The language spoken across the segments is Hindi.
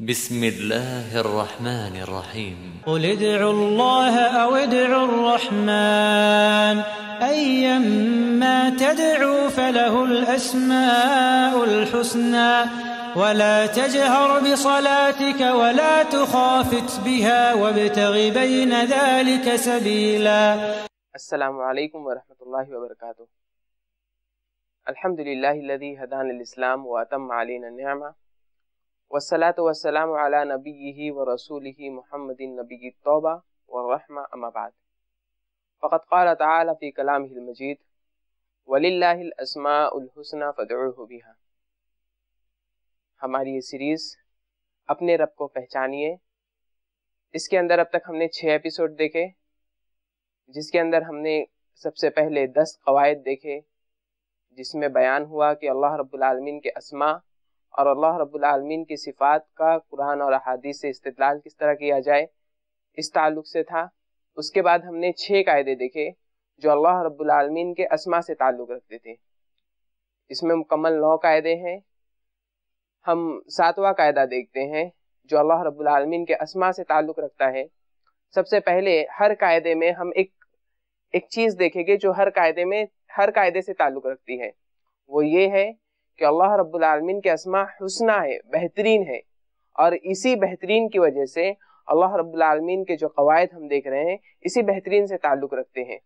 بسم الله الرحمن الرحيم قل ادعوا الله أو ادعوا الرحمن أيما تدعوا فله الأسماء الحسنى ولا تجهر بصلاتك ولا تخافت بها وابتغ بين ذلك سبيلا السلام عليكم ورحمة الله وبركاته الحمد لله الذي هدانا الإسلام وأتم علينا النعمة वसलात वसलाम अला नबी व रसूल महमद नबी तौबा वरहमा अमाबाद फ़कत क़ाल ताली कलाम मजीद वलीसमासना फ़दबिहा हमारी ये सीरीज़ अपने रब को पहचानिए इसके अंदर अब तक हमने छः एपिसोड देखे जिसके अंदर हमने सबसे पहले दस कवायद देखे जिसमें बयान हुआ कि अल्लाह रब्बुल रबालमीन के असमा और अल्लाह रबालमीन की सिफात का कुरान और अहादीस से इस्तलाल किस तरह किया जाए इस ताल्लुक से था उसके बाद हमने छः कायदे देखे जो अल्लाह रबालमीन के असमा से ताल्लुक़ रखते थे इसमें मुकम्मल नौ कायदे हैं हम सातवां कायदा देखते हैं जो अल्लाह रबालमीन के असमा से ताल्लुक़ रखता है सबसे पहले हर कायदे में हम एक एक चीज़ देखेंगे जो हर कायदे में हर कायदे से ताल्लुक़ रखती है वो ये है कि अल्लाह रब्बुल के असमा हुसना है बेहतरीन है और इसी बेहतरीन की वजह से अल्लाह रब्बुल के जो कवायद हम देख रहे हैं इसी बेहतरीन से ताल्लुक़ रखते हैं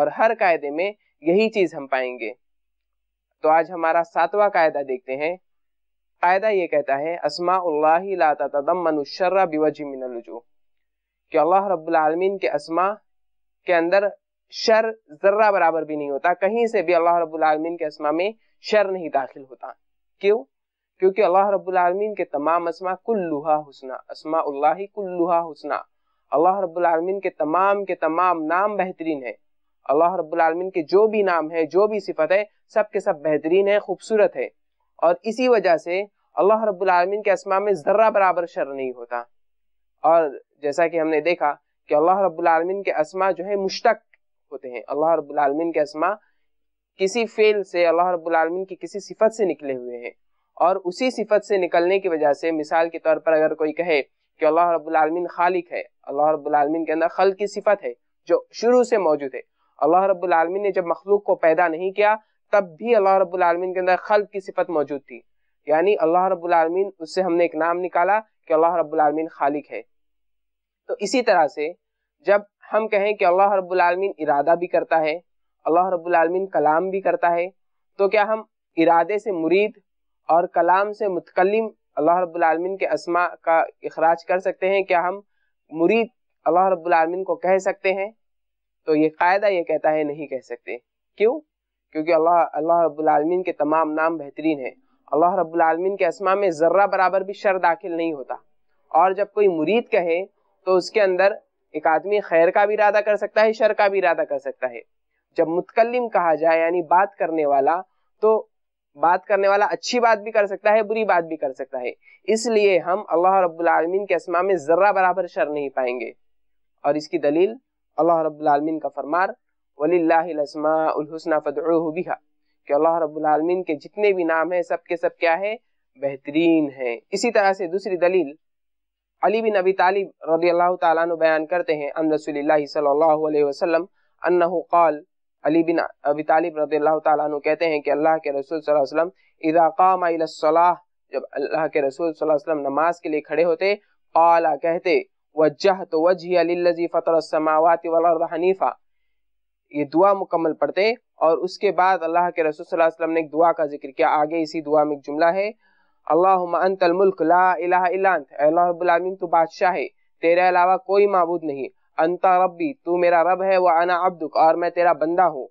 और हर कायदे में यही चीज़ हम पाएंगे तो आज हमारा सातवां कायदा देखते हैं कायदा ये कहता है असमातमनुशर्रा बिवजी मिनलजू कि अल्लाह रब्बुल के असमा के अंदर शर जर्रा बराबर भी नहीं होता कहीं से भी अल्लाह रब्बुल आलमीन के असमा में शर नहीं दाखिल होता क्यों क्योंकि अल्लाह रब्बुल आलमीन के तमाम असमा कुल्लुहा हुसना असमा कुल्लुहा हुसना अल्लाह रब्बुल आलमीन के तमाम के तमाम नाम बेहतरीन है अल्लाह रब्बुल आलमीन के जो भी नाम है जो भी सिफत है सब के सब बेहतरीन है खूबसूरत है और इसी वजह से अल्लाह रब्बुल आलमीन के असमा में ज़र्रा बराबर शर नहीं होता और जैसा कि हमने देखा कि अल्लाह रब्बुल आलमीन के असमा जो है मुश्तक होते हैं अल्लाह रबालमीन के असमा किसी फेल से अल्लाह रबालमीन की किसी सिफत से निकले हुए हैं और उसी सिफत से निकलने की वजह से मिसाल के तौर पर अगर कोई कहे कि अल्लाह रबालमीन खालिक है अल्लाह रबालमीन के अंदर खल की सिफत है जो शुरू से मौजूद है अल्लाह रबालमीन ने जब मखलूक को पैदा नहीं किया तब भी अल्लाह रबालमीन के अंदर खल की सिफत मौजूद थी यानी अल्लाह रबालमीन उससे हमने एक नाम निकाला कि अल्लाह रबालमीन खालिक है तो इसी तरह से जब हम कहें कि अल्लाह रब्बुल आलमीन इरादा भी करता है अल्लाह रब्बुल आलमीन कलाम भी करता है तो क्या हम इरादे से मुरीद और कलाम से मुतकलम अल्लाह रब्बुल आलमीन के असमा का अखराज कर सकते हैं क्या हम मुरीद अल्लाह रब्बुल आलमीन को कह सकते हैं तो ये कायदा ये कहता है नहीं कह सकते क्यों क्योंकि अल्लाह अल्लाह रब्बुल आलमीन के तमाम नाम बेहतरीन है अल्लाह रब्बुल आलमीन के असमा में ज़र्रा बराबर भी शर दाखिल नहीं होता और जब कोई मुरीद कहे तो उसके अंदर एक आदमी खैर का भी इरादा कर सकता है शर का भी इरादा कर सकता है जब मुतकलम कहा जाए यानी बात करने वाला तो बात करने वाला अच्छी बात भी कर सकता है बुरी बात भी कर सकता है इसलिए हम अल्लाह रबीन के असमा में ज़र्रा बराबर शर नहीं पाएंगे और इसकी दलील अल्लाह रबालमीन का फरमार वलीसमा फ़दबिहा कि अल्लाह रबालमीन के जितने भी नाम हैं सब के सब क्या है बेहतरीन है इसी तरह से दूसरी दलील अली बिन अबी तालिब रदी अल्लाह तु बयान करते हैं अन रसूल सल्लल्लाहु अलैहि वसल्लम अन्नहु काल अली बिन अबी तालिब रदी अल्लाह तु कहते हैं कि अल्लाह के रसूल वसल्लम इदा काम सलाह जब अल्लाह के रसूल वसल्लम नमाज के लिए खड़े होते काला कहते वजह तो वजह अलीजी फ़तर समावत वलर्द हनीफा ये दुआ मुकम्मल पढ़ते और उसके बाद अल्लाह के रसूल सल्लल्लाहु अलैहि वसल्लम ने एक दुआ का जिक्र किया आगे इसी दुआ में एक जुमला है अल्लाह मुल्क ला इलाहा इलांत अल्लाह आलमीन तू बादशाह है तेरे अलावा कोई मबूद नहीं अंता रब्बी तू मेरा रब है व अना अब्दुक और मैं तेरा बंदा हूँ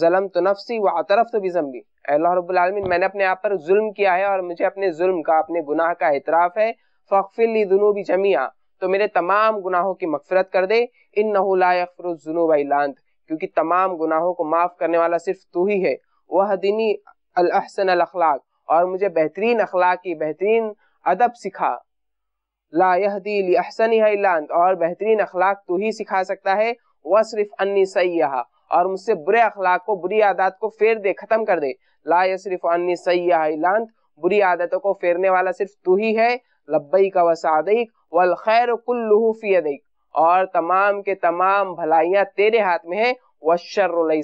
जलम तो नफसी व अतरफ तो बिजम्बी अल्लाह आलमीन मैंने अपने आप पर जुल्म किया है और मुझे अपने जुल्म का अपने गुनाह का एतराफ़ है फ़िली जुनूबी जमिया तो मेरे तमाम गुनाहों की मग़फ़रत कर दे इन इल्ला अंत क्योंकि तमाम गुनाहों को माफ़ करने वाला सिर्फ तू ही है वह दिनी अलहसन अखलाक और मुझे बेहतरीन अखलाकी बेहतरीन अदब सिखा ला यह ली अहसन और बेहतरीन अखलाक तू ही सिखा सकता है वह सिर्फ सही यहा और मुझसे बुरे अखलाक को बुरी आदत को फेर दे खत्म कर दे ला यसरिफ अन्नी सयाहा बुरी आदतों को फेरने वाला सिर्फ तू ही है लब्बई का वसाद वल खैर कुल्लूफी और तमाम के तमाम भलाइयाँ तेरे हाथ में है वशर्रई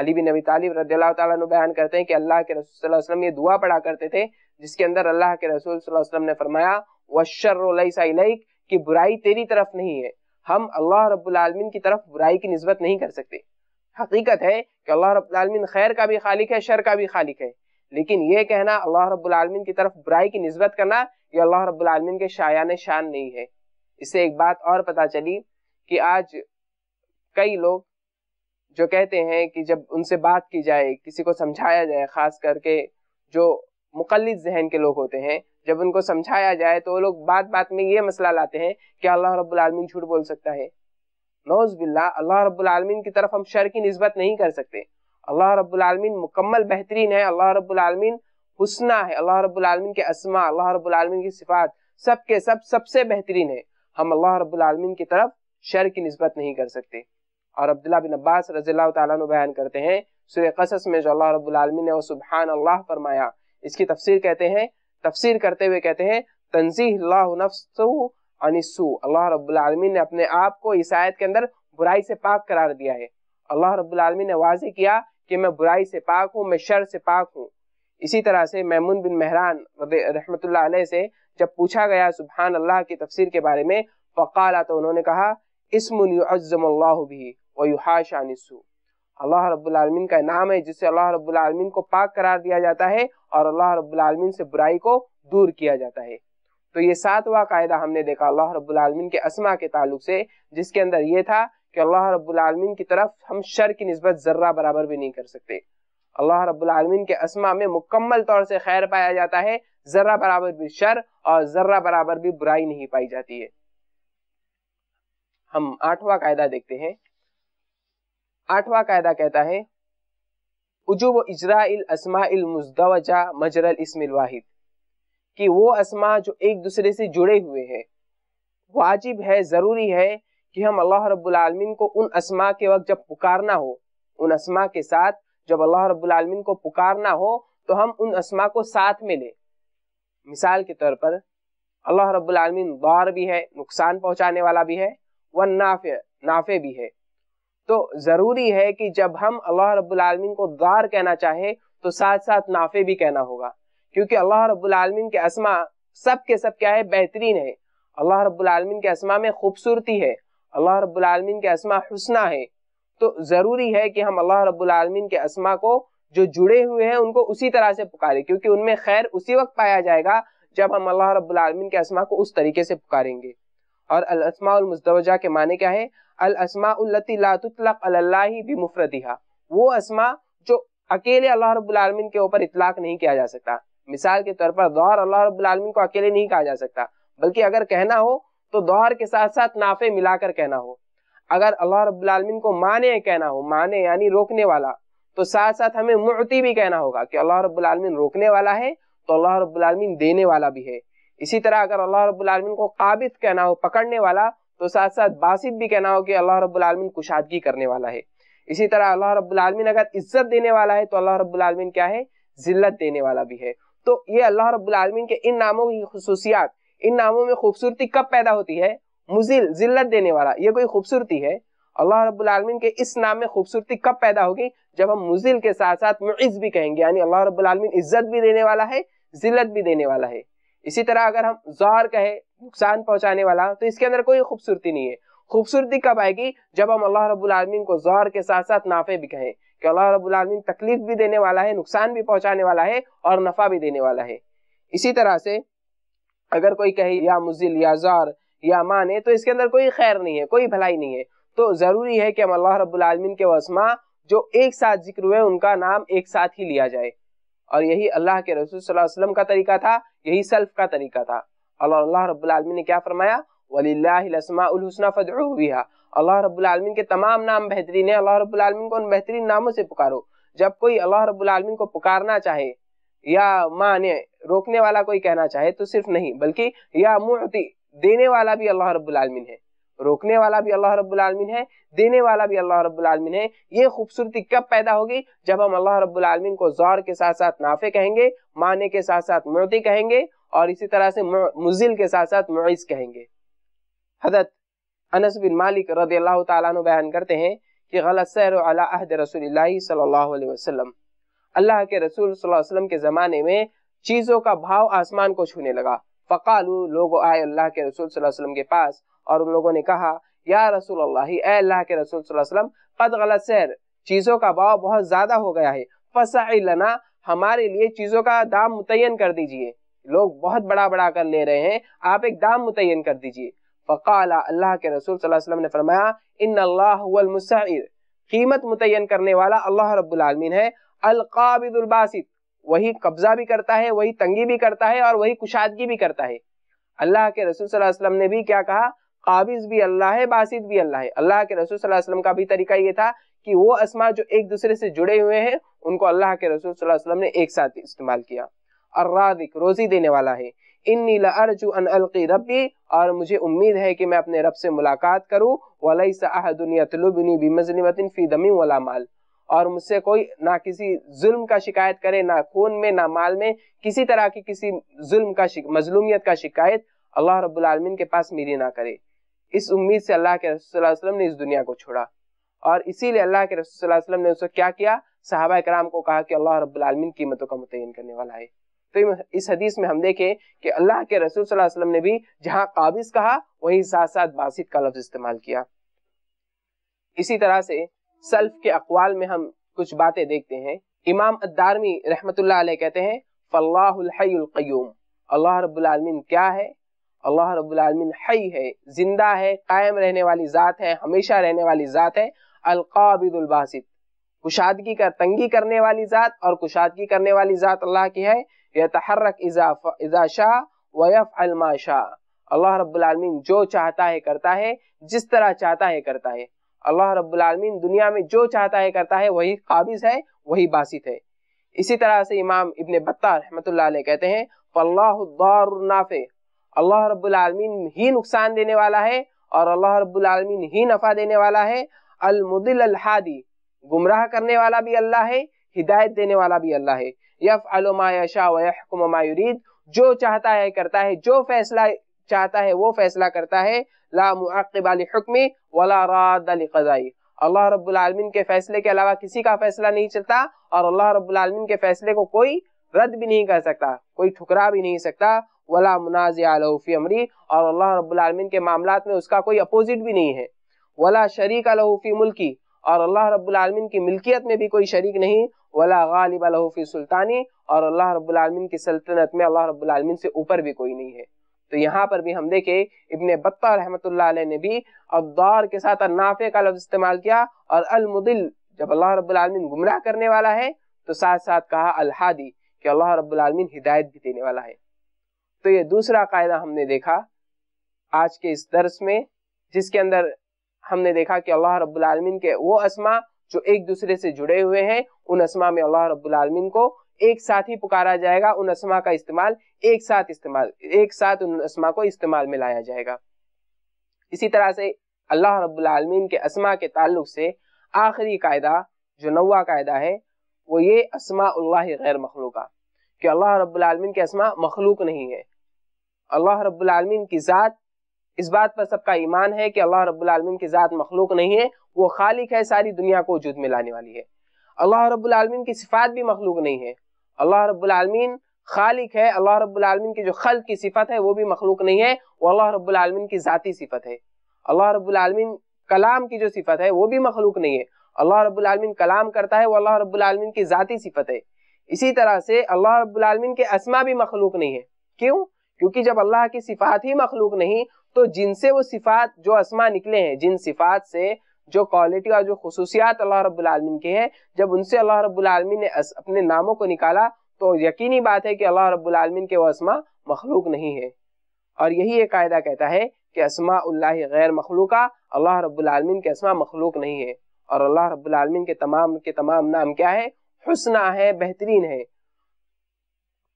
अली बिन नबी तालिब रद्ला बयान करते हैं कि अल्लाह के रसूल वसलम ये दुआ पढ़ा करते थे जिसके अंदर अल्लाह के रसूल वसलम ने फरमाया वशर्रक कि बुराई तेरी तरफ नहीं है हम अल्लाह रबालमीन की तरफ बुराई की नस्बत नहीं कर सकते हकीकत है कि अल्लाह रबालमीन खैर का भी खालिक है शर का भी खालिक है लेकिन ये कहना अल्लाह रबालमीन की तरफ बुराई की नस्बत करना ये अल्लाह रबालमीन के शायान शान नहीं है इससे एक बात और पता चली कि आज कई लोग जो कहते हैं कि जब उनसे बात की जाए किसी को समझाया जाए ख़ास करके जो मुकलद जहन के लोग होते हैं जब उनको समझाया जाए तो वो लोग बात बात में ये मसला लाते हैं कि अल्लाह रब्लमिन झूठ बोल सकता है नौज बिल्ला अल्लाह रब्लमिन की तरफ हम शर की नस्बत नहीं कर सकते अल्लाह रब्लमिन मुकम्मल बेहतरीन है अल्लाह रब्लमिन हुसना है अल्लाह रब्लमिन के असमा अल्लाह रब्लमिन की सिफात सबके सब सबसे बेहतरीन है हम अल्लाह रब्लमिन की तरफ शर की नस्बत नहीं कर सकते और अब्दुल्ला बिन अब्बास रजील्ला तु बयान करते हैं सुर कसस में जो अल्लाह रबालमी ने सुबहान अल्लाह फरमाया इसकी तफसीर कहते हैं तफसीर करते हुए कहते हैं तनजीहसू अल्लाह रबालमी ने अपने आप को इस आयत के अंदर बुराई से पाक करार दिया है अल्लाह रबालमी ने वाजे किया कि मैं बुराई से पाक हूँ मैं शर से पाक हूँ इसी तरह से मैमून बिन मेहरान रहमत से जब पूछा गया सुबहान अल्लाह की तफसीर के बारे में फ़काला तो उन्होंने कहा इसमुन भी वयुहाश आनिसु अल्लाह रब्बुल का नाम है जिससे अल्लाह रब्बुल को पाक करार दिया जाता है और अल्लाह रब्बुल से बुराई को दूर किया जाता है तो ये सातवां कायदा हमने देखा अल्लाह रब्बुल के असमा के ताल्लुक से जिसके अंदर ये था कि अल्लाह रब्बुल की तरफ हम शर की नस्बत ज़र्रा बराबर भी नहीं कर सकते अल्लाह रब्बुल के असमा में मुकम्मल तौर से खैर पाया जाता है ज़र्रा बराबर भी शर और ज़र्रा बराबर भी बुराई नहीं पाई जाती है हम आठवां कायदा देखते हैं आठवां कायदा कहता है उजुब इजरा असमा इल मुजदवजा मजरल इसमिल वाहिद कि वो असमा जो एक दूसरे से जुड़े हुए हैं वाजिब है ज़रूरी है कि हम अल्लाह रब्बुल आलमीन को उन असमा के वक्त जब पुकारना हो उन असमा के साथ जब अल्लाह रब्बुल आलमीन को पुकारना हो तो हम उन असमा को साथ में ले मिसाल के तौर पर अल्लाह रब्बुल आलमीन दौर भी है नुकसान पहुंचाने वाला भी है व नाफे नाफे भी है तो जरूरी है कि जब हम अल्लाह रबालमीन को दार कहना चाहे तो साथ साथ नाफे भी कहना होगा क्योंकि अल्लाह रबालमीन के असमा सब के सब क्या है बेहतरीन है अल्लाह रबालमीन के असमा में खूबसूरती है अल्लाह रबालमीन के असमा हसना है तो ज़रूरी है कि हम अल्लाह रबालमीन के असमा को जो जुड़े हुए हैं उनको उसी तरह से पुकारें क्योंकि उनमें खैर उसी वक्त पाया जाएगा जब हम अल्लाह रबालमीन के असमा को उस तरीके से पुकारेंगे और मुस्तवजा के माने क्या है अल असमाउल्लती बिमुफरतिहा वो असमा जो अकेले अल्लाह रबालमीन के ऊपर इतलाक नहीं किया जा सकता मिसाल के तौर पर दोहर अल्लाह रबालमीन को अकेले नहीं कहा जा सकता बल्कि अगर कहना हो तो दोहर के साथ साथ नाफे मिलाकर कहना हो अगर अल्लाह रबालमीन को माने कहना हो माने यानी रोकने वाला तो साथ साथ हमें मुअती भी कहना होगा कि अल्लाह रबालमीन रोकने वाला है तो अल्लाह रबालमीन देने वाला भी है इसी तरह अगर अल्लाह रबालमीन को काबिज कहना हो पकड़ने वाला तो साथ साथ बासित भी कहना हो कि अल्लाह रब्बुल कुशादगी करने वाला है इसी तरह अल्लाह रब्बुल अगर इज्जत देने वाला है तो अल्लाह रब्बुल क्या है जिल्लत देने वाला भी है तो ये अल्लाह रब्बुल के इन नामों की खसूसियात इन नामों में खूबसूरती कब पैदा होती है मुजिल जिल्लत देने वाला ये कोई खूबसूरती है अल्लाह रब्बुल के इस नाम में खूबसूरती कब पैदा होगी जब हम मुजिल के साथ साथ मुइज भी कहेंगे यानी अल्लाह रब्बुल इज्जत भी देने वाला है जिल्लत भी देने वाला है इसी तरह अगर हम जहर कहे नुकसान पहुंचाने वाला तो इसके अंदर कोई खूबसूरती नहीं है खूबसूरती कब आएगी जब हम अल्लाह रब्बुल आलमीन को जहर के साथ साथ नाफे भी कहें कि अल्लाह रब्बुल आलमीन तकलीफ भी देने वाला है नुकसान भी पहुंचाने वाला है और नफा भी देने वाला है इसी तरह से अगर कोई कहे या मुजिल या जहर या माने तो इसके अंदर कोई खैर नहीं है कोई भलाई नहीं है तो जरूरी है कि हम अल्लाह रब्बुल आलमीन के वसमा जो एक साथ जिक्र हुए उनका नाम एक साथ ही लिया जाए और यही अल्लाह के रसूल वसल्लम का तरीका था यही सल्फ का तरीका था अल्लाह रब्लम ने क्या फरमाया वलीसमासना फ़जहा अल्लाह रब्लम के तमाम नाम बेहतरीन है अल्लाह रब्लम को उन बेहतरीन नामों से पुकारो जब कोई अल्लाह रब्लम को पुकारना चाहे या माने रोकने वाला कोई कहना चाहे तो सिर्फ नहीं बल्कि या मुति देने वाला भी अल्लाह रबालमीन है रोकने वाला भी अल्लाह रबालमीन है देने वाला भी अल्लाह रबालमीन है ये खूबसूरती कब पैदा होगी जब हम अल्लाह रबालमीन को जोर के साथ साथ नाफे कहेंगे माने के साथ साथ मोती कहेंगे और इसी तरह से मुजिल के साथ साथ मुइज कहेंगे हजरत अनस बिन मालिक रदी अल्लाह तु बयान करते हैं कि गलत सैर अहद रसूल सल्लल्लाहु अलैहि वसल्लम अल्लाह के रसूल सल्लल्लाहु अलैहि वसल्लम के ज़माने में चीज़ों का भाव आसमान को छूने लगा फ़कालू लोग आए अल्लाह के रसूल सल्लल्लाहु अलैहि वसल्लम के पास और उन लोगों ने कहा या रसूल अल्लाह ए अल्लाह के रसूल सल्लल्लाहु अलैहि वसल्लम कद गलत सैर चीज़ों का भाव बहुत ज़्यादा हो गया है फसा लना हमारे लिए चीज़ों का दाम मुतयन कर दीजिए लोग बहुत बड़ा बड़ा कर ले रहे हैं आप एक दाम मुतन कर दीजिए फ़काला अल्लाह के रसूल ने फरमाया इन अल्लाह कीमत करने वाला अल्लाह रबालमीन है अलकाबिदुलबासित वही कब्जा भी करता है वही तंगी भी करता है और वही कुशादगी भी करता है अल्लाह के रसूल वसल्लम ने भी क्या कहा काबिज भी अल्लाह है बासित भी अल्लाह है अल्लाह के रसूल वसल्लम का भी तरीका ये था कि वो असमा जो एक दूसरे से जुड़े हुए हैं उनको अल्लाह के रसूल वसल्लम ने एक साथ इस्तेमाल किया अर्रादिक रोजी देने वाला है इन्नी लरजू अन अल्की रब्बी और मुझे उम्मीद है कि मैं अपने रब से मुलाकात करूँ वलई सहुनियतलुबनी बिमजलिमतिन फी दमी वला माल और मुझसे कोई ना किसी जुल्म का शिकायत करे ना खून में ना माल में किसी तरह की किसी जुल्म का मजलूमियत का शिकायत अल्लाह आलमीन के पास मेरी ना करे इस उम्मीद से अल्लाह के रसुल्लम ने इस दुनिया को छोड़ा और इसीलिए अल्लाह के रसुल्लम ने उसको क्या किया सहाबा कराम को कहा कि अल्लाह रब्लमिन कीमतों का मुतयन करने वाला है तो इस हदीस में हम देखें कि अल्लाह के रसूल सल्लल्लाहु अलैहि वसल्लम ने भी जहां काबिज कहा वहीं साथ साथ बासित का लफ्ज इस्तेमाल किया इसी तरह से सल्फ के अकवाल में हम कुछ बातें देखते हैं इमाम अदारमी रहमत कहते हैं फल्लाहयुल्कयूम अल्लाह रबालमीन क्या है अल्लाह रबालमीन हई है जिंदा है कायम रहने वाली ज़ात है हमेशा रहने वाली ज़ात है अलकाबिदुलबासित कुशादगी का तंगी करने वाली ज़ात और कुशादगी करने वाली ज़ात अल्लाह की है यतहरक इज़ा शाह वयफ़ अलमा शाह अल्लाह रबीन जो चाहता है करता है जिस तरह चाहता है करता है अल्लाह रब्लमीन दुनिया में जो चाहता है करता है वही काबिज है वही बासित है इसी तरह से इमाम इबन बत्ता रहमत कहते हैं फल्लाफे अल्लाह रब्लमीन ही नुकसान देने वाला है और अल्लाह रबीन ही नफ़ा देने वाला है अलमुदिल हादी गुमराह करने वाला भी अल्लाह है हिदायत देने वाला भी अल्लाह है यफ अलमायशा वहकुम जो चाहता है करता है जो फैसला चाहता है वो फैसला करता है ला वाली हुक्मी राद कज़ाई अल्लाह रब्बुल आलमीन के फैसले के अलावा किसी का फैसला नहीं चलता और अल्लाह रब्बुल आलमीन के फैसले को कोई रद्द भी नहीं कर सकता कोई ठुकरा भी नहीं सकता वला मुनाज अलहफ़ी अमरी और अल्लाह रब्बुल आलमीन के मामला में उसका कोई अपोजिट भी नहीं है वला शरीक अलहफ़ी मुल्की और अल्लाह रब्लमिन की मिल्कियत में भी कोई शरीक नहीं वला गालिब सुल्तानी और अल्लाह रबीन की सल्तनत में अल्लाह रब्लमिन से ऊपर भी कोई नहीं है तो यहाँ पर भी हम देखे इबन बत्ता रहमत ने भी अब्दार के साथ नाफे का लफ्ज इस्तेमाल किया और अलमुदिल जब अल्लाह रब्लमिन गुमराह करने वाला है तो साथ साथ कहा अलहादी कि अल्लाह रब्लमिन हिदायत भी देने वाला है तो ये दूसरा कायदा हमने देखा आज के इस दर्स में जिसके अंदर हमने देखा कि अल्लाह रब्बुल आलमीन के वो असमा जो एक दूसरे से जुड़े हुए हैं उन असमा में अल्लाह रब्बुल आलमीन को एक साथ ही पुकारा जाएगा उन असमा का इस्तेमाल एक साथ इस्तेमाल एक साथ उन असमा को इस्तेमाल में लाया जाएगा इसी तरह से अल्लाह रब्बुल आलमीन के असमा के ताल्लुक से आखिरी कायदा जो नवा कायदा है वो ये अल्लाह गैर मखलूका कि अल्लाह रब्बुल आलमीन के असमा मखलूक नहीं है अल्लाह रब्बुल आलमीन की ज़ात इस बात पर सबका ईमान है कि अल्लाह रब्लम की ज़ात मखलूक नहीं है वो खालिक है सारी दुनिया को वजूद में लाने वाली है अल्लाह रब्लम की सिफात भी मखलूक नहीं है अल्लाह रब्लम खालिक है अल्लाह रब्लम की जो खल की सिफत है वो भी मखलूक नहीं है वो अल्लाह रब्लम की ज़ाती सिफत है अल्लाह रब्लम कलाम की जो सिफत है वो भी मखलूक नहीं है अल्लाह रब्लम कलाम करता है वो अल्लाह रब्लम की ज़ाती सिफत है इसी तरह से अल्लाह रब्लम के असमा भी मखलूक नहीं है क्यों क्योंकि जब अल्लाह की सिफात ही मखलूक नहीं तो जिनसे वो सिफात जो आसमां निकले हैं जिन सिफात से जो क्वालिटी और जो खसूसियात अल्लाह रब्बुल आलमीन के हैं जब उनसे अल्लाह रब्बुल आलमीन ने अपने नामों को निकाला तो यकीनी बात है कि अल्लाह रब्बुल आलमीन के वो आसमां मखलूक नहीं है और यही एक कायदा कहता है कि असमा गैर मखलूक अल्लाह रब्बुल आलमीन के आसमां मखलूक नहीं है और अल्लाह रब्बुल आलमीन के तमाम के तमाम नाम क्या है हुसना है बेहतरीन है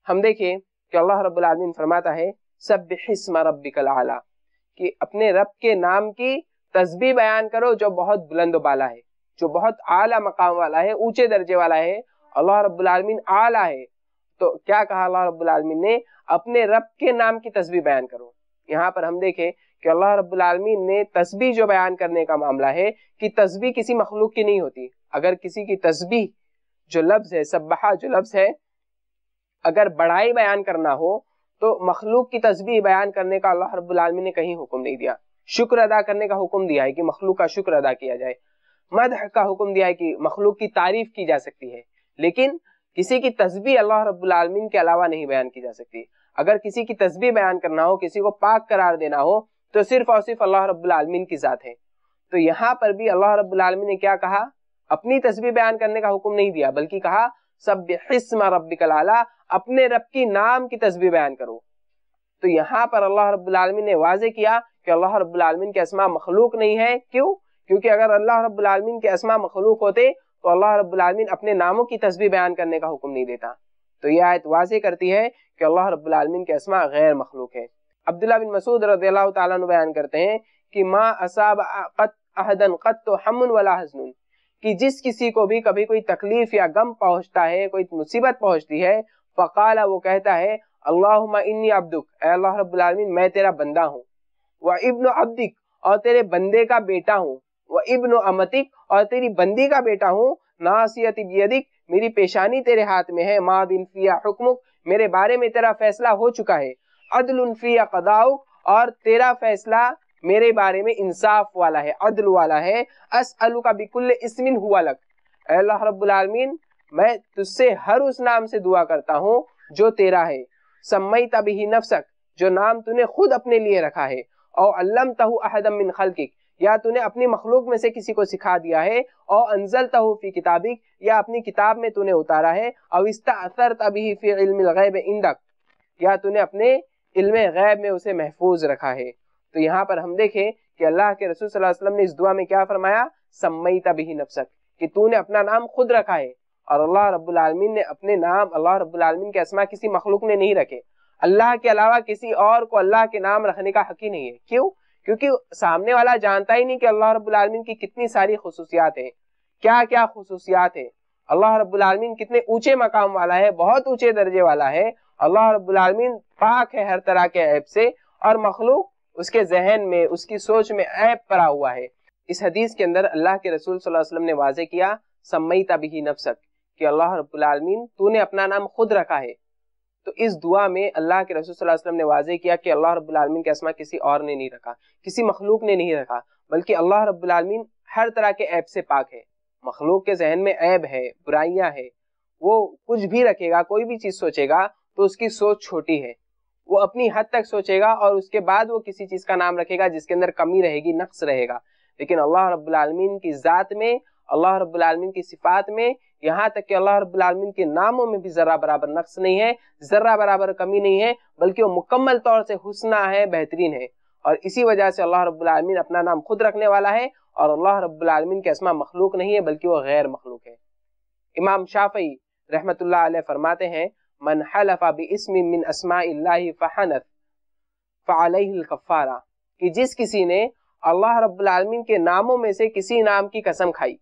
हम देखें कि अल्लाह रब्बुल आलमीन फरमाता है सब हिस्मा रब्बिकल आला कि अपने रब के नाम की तस्बी बयान करो जो बहुत बुलंद बाला है जो बहुत आला मकाम वाला है ऊंचे दर्जे वाला है अल्लाह रब्बुल आलमीन आला है तो क्या कहा अल्लाह रब्बुल आलमीन ने अपने रब के नाम की तस्बी बयान करो यहाँ पर हम देखें कि अल्लाह रब्बुल आलमीन ने तस्बी जो बयान करने का मामला है कि तस्बी किसी मखलूक की नहीं होती अगर किसी की तस्बी जो लफ्ज है सब्बहा जो लफ्ज है अगर बड़ाई बयान करना हो तो मखलूक की तस्वीर बयान करने का अल्लाह रब्बुल ने कहीं हुक्म नहीं दिया शुक्र अदा करने का हुक्म दिया है कि मखलूक का शुक्र अदा किया जाए मदह का हुक्म दिया है कि मखलूक की तारीफ की जा सकती है लेकिन किसी की तस्वीर अल्लाह रब्बुल के अलावा नहीं बयान की जा सकती अगर किसी की तस्वीर बयान करना हो किसी को पाक करार देना हो तो सिर्फ और सिर्फ अल्लाह रब्बुल की ज़ात है तो यहाँ पर भी अल्लाह रब्बुल ने क्या कहा अपनी तस्वीर बयान करने का हुक्म नहीं दिया बल्कि कहा सब हिस्मा अपने रब की नाम की तस्वीर बयान करो तो यहाँ पर अल्लाह रबी ने वाजे किया कि अल्लाह रबालमीन के असमा मखलूक नहीं है क्यों क्योंकि अगर अल्लाह रबालमीन के असमा मखलूक होते तो अल्लाह रबालमीन अपने नामों की तस्वीर बयान करने का हुक्म नहीं देता तो यह आयत वाजे करती है कि अल्लाह रबालमीन के असमा गैर मखलूक है अब्दुल्ला बिन मसूद रजील्ला बयान करते हैं कि माँ असाब अहदन कत तो हमन वाला हजन कि जिस किसी को भी कभी कोई तकलीफ या गम पहुंचता है कोई मुसीबत पहुंचती है फ़काला वो कहता है अल्लाह इन्नी अब्दुक अल्लाह रबालमीन मैं तेरा बंदा हूँ व इब्न अब्दिक और तेरे बंदे का बेटा हूँ व इब्न अमतिक और तेरी बंदी का बेटा हूँ नासियत बियदिक मेरी पेशानी तेरे हाथ में है माद इनफिया हुक्मुक मेरे बारे में तेरा फैसला हो चुका है अदल उनफिया कदाउक और तेरा फैसला मेरे बारे में इंसाफ वाला है अदल वाला है अस अलू का बिकुल इसमिन हुआ लग अल्लाह रब्बुल मैं तुझसे हर उस नाम से दुआ करता हूँ जो तेरा है सम्मई तभी ही नफसक जो नाम तूने खुद अपने लिए रखा है और अल्लम तहु अहदम मिन खलकिक या तूने अपनी मखलूक में से किसी को सिखा दिया है और अनजल फी किताबिक या अपनी किताब में तूने उतारा है और इसका असर तभी फिर इल्म गैब इंदक या तूने अपने इल्म गैब में उसे महफूज रखा है तो यहाँ पर हम देखें कि अल्लाह के रसूल सल्लल्लाहु अलैहि वसल्लम ने इस दुआ में क्या फरमाया सम्मई तभी नफसक कि तूने अपना नाम खुद रखा है और अल्लाह रब्बुल आलमीन ने अपने नाम अल्लाह रब्बुल आलमीन के असमा किसी मखलूक ने नहीं रखे अल्लाह के अलावा किसी और को अल्लाह के नाम रखने का हक ही नहीं है क्यों क्योंकि सामने वाला जानता ही नहीं कि अल्लाह रब्बुल आलमीन की कितनी सारी खसूसियात है क्या क्या खसूसियात है अल्लाह रब्बुल आलमीन कितने ऊंचे मकाम वाला है बहुत ऊंचे दर्जे वाला है अल्लाह रब्बुल आलमीन पाक है हर तरह के ऐप से और मखलूक उसके जहन में उसकी सोच में ऐप पड़ा हुआ है इस हदीस के अंदर अल्लाह के रसूल सल्लम ने वाजे किया सम्मई तभी नफसक कि अल्लाह रबालमीन तूने अपना नाम खुद रखा है तो इस दुआ में अल्लाह के रसूल वसल्लम ने वाजे किया कि अल्लाह रबालमीन का असमा किसी और ने नहीं रखा किसी मखलूक ने नहीं रखा बल्कि अल्लाह रबालमीन हर तरह के ऐप से पाक है मखलूक के जहन में ऐब है बुराइयां है वो कुछ भी रखेगा कोई भी चीज सोचेगा तो उसकी सोच छोटी है वो अपनी हद तक सोचेगा और उसके बाद वो किसी चीज़ का नाम रखेगा जिसके अंदर कमी रहेगी नक्स रहेगा लेकिन अल्लाह रब्लमीन की ज़ात में अल्लाह रब्लमीन की सिफात में यहाँ तक कि अल्लाह रब्लमीन के नामों में भी ज़रा बराबर नक्स नहीं है ज़रा बराबर कमी नहीं है बल्कि वो मुकम्मल तौर से हुसना है बेहतरीन है और इसी वजह से अल्लाह रब्लमीन अपना नाम खुद रखने वाला है और अल्लाह रब्लमीन के असमा मखलूक नहीं है बल्कि वो गैर मखलूक है इमाम शाफी रहमत फरमाते हैं मन हलफा बिस्म मिन असमा फ़हनत फ़ालकफ़ारा कि जिस किसी ने अल्लाह रब्लमीन के नामों में से किसी नाम की कसम खाई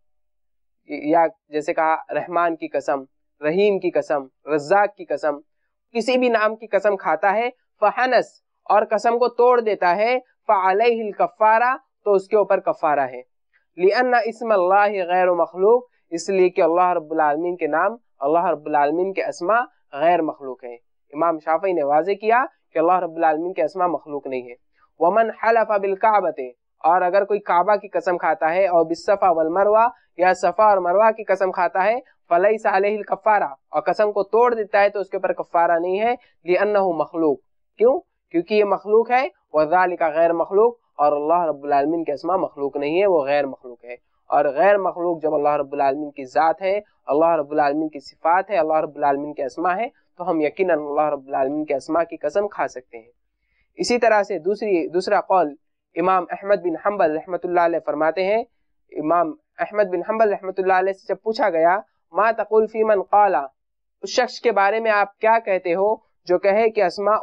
या जैसे कहा रहमान की कसम रहीम की कसम रज्जाक की कसम किसी भी नाम की कसम खाता है फ़हनस और कसम को तोड़ देता है फ़ालकफ़ारा तो उसके ऊपर कफ़ारा है लियन इसम गैर मखलूक इसलिए कि अल्लाह रब्लमीन के नाम अल्लाह रब्लमीन के अस्मा गैर मखलूक है इमाम शाफी ने वाजे किया कि अल्लाह रबालमीन के असमा मखलूक नहीं है वमन हलफा बिलकाबत और अगर कोई काबा की कसम खाता है और बिसफ़ा वल मरवा या सफ़ा और मरवा की कसम खाता है फलई साल कफ़ारा और कसम को तोड़ देता है तो उसके ऊपर कफ़ारा नहीं है ये लिअन मखलूक क्यों क्योंकि ये मखलूक है वजाल का गैर मखलूक और अल्लाह रबालमीन के असमा मखलूक नहीं है वो गैर मखलूक है और गैर मखलूक जब अल्लाह रबालमीन की ज़ात है अल्लाह रबालमीन की सिफात है अल्लाह रबालमीन के आसमा है तो हम यकीन अल्लाह रबालमीन के आसमा की कसम खा सकते हैं इसी तरह से दूसरी दूसरा कौल इमाम अहमद बिन हम्बल रहमत फरमाते हैं इमाम अहमद बिन हम्बल रहमत से जब पूछा गया मा तकुलफीमन कला उस शख्स के बारे में आप क्या कहते हो जो कहे कि असमा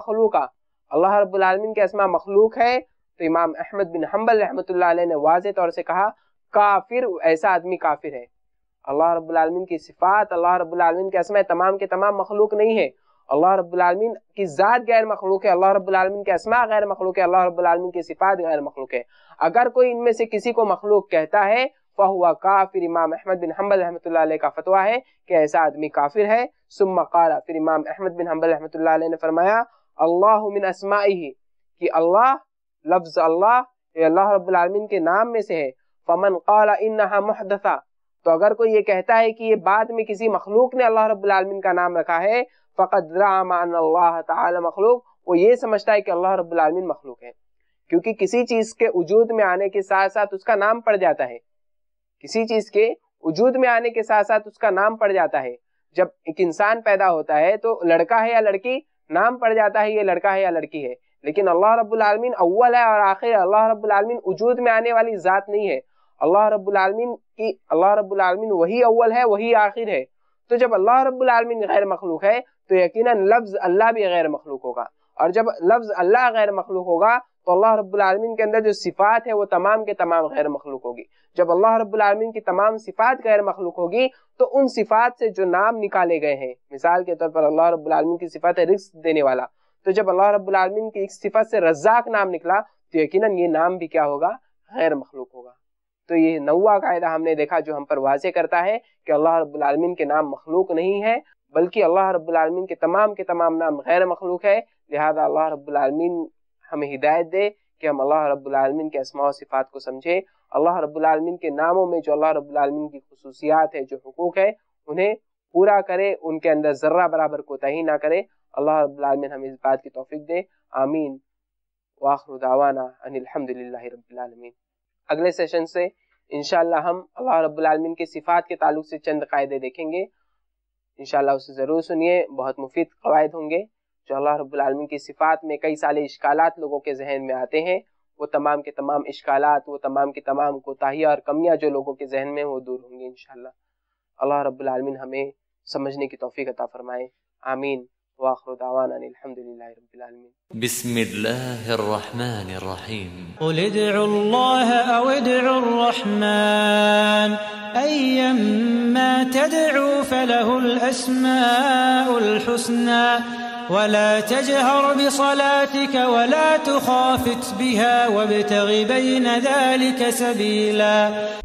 मखलूक अल्लाह रबालमीन के असमा मखलूक है तो इमाम अहमद बिन हम्बल रहमत ने वाज तौर से कहा काफिर ऐसा आदमी काफिर है अल्लाह रबालमीन की सिफात अल्लाह रबालमीन के असम तमाम के तमाम मखलूक नहीं है अल्लाह रबालमीन की ज़ात गैर मखलूक है अल्लाह रबालमीन के असमा गैर मखलूक है अल्लाह रबालमीन की सिफात गैर मखलूक है अगर कोई इनमें से किसी को मखलूक कहता है हुआ काफिर इमाम अहमद बिन हम्बल रहमत का फतवा है कि ऐसा आदमी काफिर है सुम फिर इमाम अहमद बिन हम्बल रहमत ने फरमाया अल्लाह मिन असमाई कि अल्लाह लफ्ज़ अल्लाह अल्लाह रबालमीन के नाम में से है फमन कौला मुहदसा तो अगर कोई ये कहता है कि ये बाद में किसी मखलूक ने अल्लाह रबीन का नाम रखा है फ़कत अल्लाह वो ये समझता है कि अल्लाह रबालमीन मखलूक है क्योंकि किसी चीज के वजूद में आने के साथ साथ उसका नाम पड़ जाता है किसी चीज के वजूद में आने के साथ साथ उसका नाम पड़ जाता है जब एक इंसान पैदा होता है तो लड़का है या लड़की नाम पड़ जाता है ये लड़का है या लड़की है लेकिन अल्लाह रब्बुल रबालमीन अव्वल है और आखिर अल्लाह रब्बुल रबालमीन वजूद में आने वाली ज़ात नहीं है अल्लाह रब्लमिन की अल्लाह रब्लमिन वही अव्वल है वही आखिर है तो जब अल्लाह रब्लमिन गैर मखलूक है तो यकीन लफ्ज अल्लाह भी गैर मखलूक होगा और जब लफ्ज अल्लाह गैर मखलूक होगा तो अल्लाह रब्लमिन के अंदर जो सिफात है वो तमाम के तमाम गैर मखलूक होगी जब अल्लाह रब्लमिन की तमाम सिफात गैर मखलूक होगी तो उन सिफात से जो नाम निकाले गए हैं मिसाल के तौर पर अल्लाह रब्लमिन की सिफात है रिस्क देने वाला तो जब अल्लाह रब्लमिन की एक सिफत से रज्जाक नाम निकला तो यकीन ये नाम भी क्या होगा गैर मखलूक होगा तो ये नवा कायदा हमने देखा जो हम पर वाजे करता है कि अल्लाह रबालमीन के नाम मखलूक नहीं है बल्कि अल्लाह रबालमीन के तमाम के तमाम नाम गैर मखलूक है लिहाजा अल्लाह रबालमीन हमें हिदायत दे कि हम अल्लाह रबालमीन के असमा सिफ़ात को समझें अल्लाह रबालमीन के नामों में जो अल्लाह रबालमीन की खसूसियात है जो हकूक़ है उन्हें पूरा करे उनके अंदर ज़र्रा बराबर कोताही ना करे अल्लाह रबालमीन हमें इस बात की तोफ़ी दे आमीन वाखरुदावाना अनिलहमदिल्ला रबालमीन अगले सेशन से इनशाला हम अल्लाह रब्लमिन के सिफात के तालुक से चंद कायदे देखेंगे इनशाला उसे ज़रूर सुनिए बहुत मुफीद कवायद होंगे जो अल्लाह रब्लमिन की सिफात में कई सारे इश्काल लोगों के जहन में आते हैं वो तमाम के तमाम इश्काल वो तमाम के तमाम कोताहियाँ और कमियाँ जो लोगों के जहन में वो दूर होंगी इनशाला अल्लाह रब्लमिन हमें समझने की तोफ़ी अता फ़रमाए आमीन واخر دعوانا ان الحمد لله رب العالمين. بسم الله الرحمن الرحيم. قل ادعوا الله او ادعوا الرحمن ايما تدعوا فله الاسماء الحسنى ولا تجهر بصلاتك ولا تخافت بها وابتغ بين ذلك سبيلا